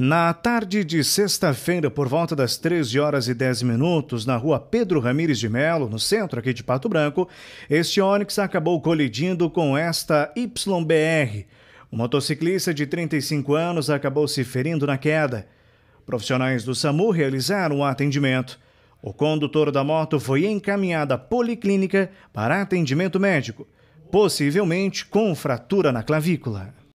Na tarde de sexta-feira, por volta das 13 horas e 10 minutos, na rua Pedro Ramires de Melo, no centro aqui de Pato Branco, este Onix acabou colidindo com esta YBR. O motociclista de 35 anos acabou se ferindo na queda. Profissionais do SAMU realizaram o atendimento. O condutor da moto foi encaminhado à policlínica para atendimento médico, possivelmente com fratura na clavícula.